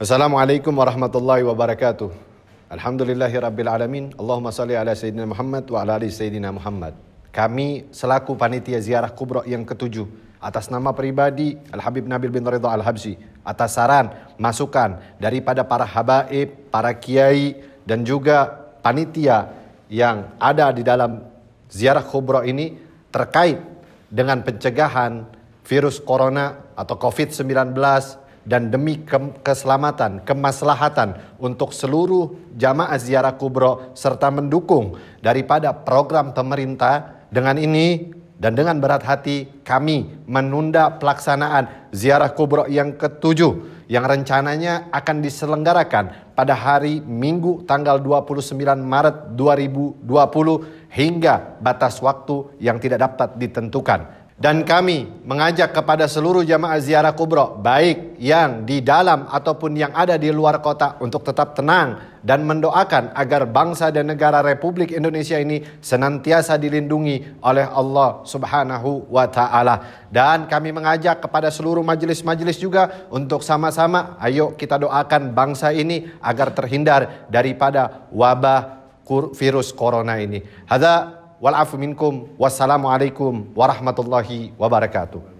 Assalamualaikum warahmatullahi wabarakatuh. Alhamdulillahi rabbil alamin. Allahumma salli ala sayyidina Muhammad wa ala ali sayyidina Muhammad. Kami selaku panitia ziarah kubra yang ketujuh atas nama pribadi Al Habib Nabil bin Ridha Al Habsi atas saran, masukan daripada para habaib, para kiai dan juga panitia yang ada di dalam ziarah kubra ini terkait dengan pencegahan virus corona atau COVID-19 dan demi ke keselamatan, kemaslahatan untuk seluruh jamaah ziarah kubro serta mendukung daripada program pemerintah dengan ini dan dengan berat hati kami menunda pelaksanaan ziarah kubro yang ketujuh yang rencananya akan diselenggarakan pada hari Minggu tanggal 29 Maret 2020 hingga batas waktu yang tidak dapat ditentukan. Dan kami mengajak kepada seluruh jamaah ziarah kubro, baik yang di dalam ataupun yang ada di luar kota untuk tetap tenang dan mendoakan agar bangsa dan negara Republik Indonesia ini senantiasa dilindungi oleh Allah Subhanahu wa taala. Dan kami mengajak kepada seluruh majelis-majelis juga untuk sama-sama ayo kita doakan bangsa ini agar terhindar daripada wabah virus corona ini. Hadza wal minkum wassalamualaikum warahmatullahi wabarakatuh